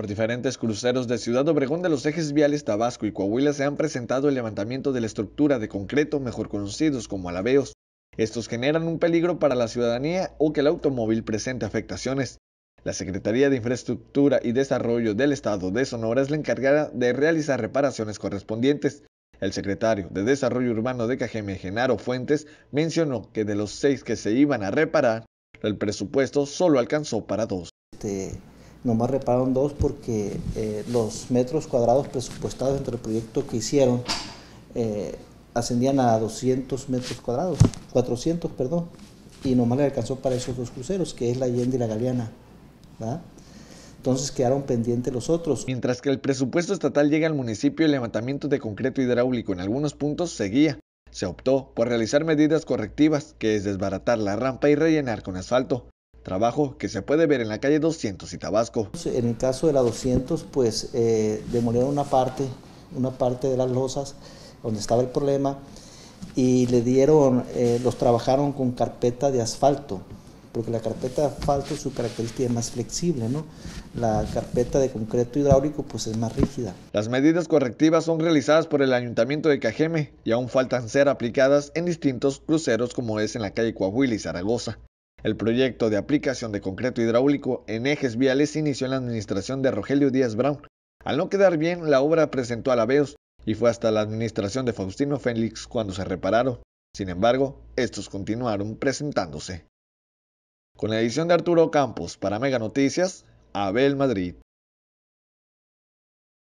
Por diferentes cruceros de Ciudad Obregón de los ejes viales Tabasco y Coahuila se han presentado el levantamiento de la estructura de concreto, mejor conocidos como alabeos. Estos generan un peligro para la ciudadanía o que el automóvil presente afectaciones. La Secretaría de Infraestructura y Desarrollo del Estado de Sonora es la encargada de realizar reparaciones correspondientes. El secretario de Desarrollo Urbano de Cajeme, Genaro Fuentes, mencionó que de los seis que se iban a reparar, el presupuesto solo alcanzó para dos. Este, nomás repararon dos porque eh, los metros cuadrados presupuestados entre el proyecto que hicieron eh, ascendían a 200 metros cuadrados, 400, perdón, y nomás le alcanzó para esos dos cruceros, que es la Allende y la Galeana, Entonces quedaron pendientes los otros. Mientras que el presupuesto estatal llega al municipio, el levantamiento de concreto hidráulico en algunos puntos seguía. Se optó por realizar medidas correctivas, que es desbaratar la rampa y rellenar con asfalto trabajo que se puede ver en la calle 200 y Tabasco. En el caso de la 200, pues eh, demolieron una parte, una parte de las losas donde estaba el problema y le dieron, eh, los trabajaron con carpeta de asfalto, porque la carpeta de asfalto su característica es más flexible, ¿no? La carpeta de concreto hidráulico pues es más rígida. Las medidas correctivas son realizadas por el Ayuntamiento de Cajeme y aún faltan ser aplicadas en distintos cruceros como es en la calle Coahuila y Zaragoza. El proyecto de aplicación de concreto hidráulico en ejes viales inició en la administración de Rogelio Díaz Brown. Al no quedar bien, la obra presentó alabeos y fue hasta la administración de Faustino Félix cuando se repararon. Sin embargo, estos continuaron presentándose. Con la edición de Arturo Campos para Mega Noticias, Abel Madrid.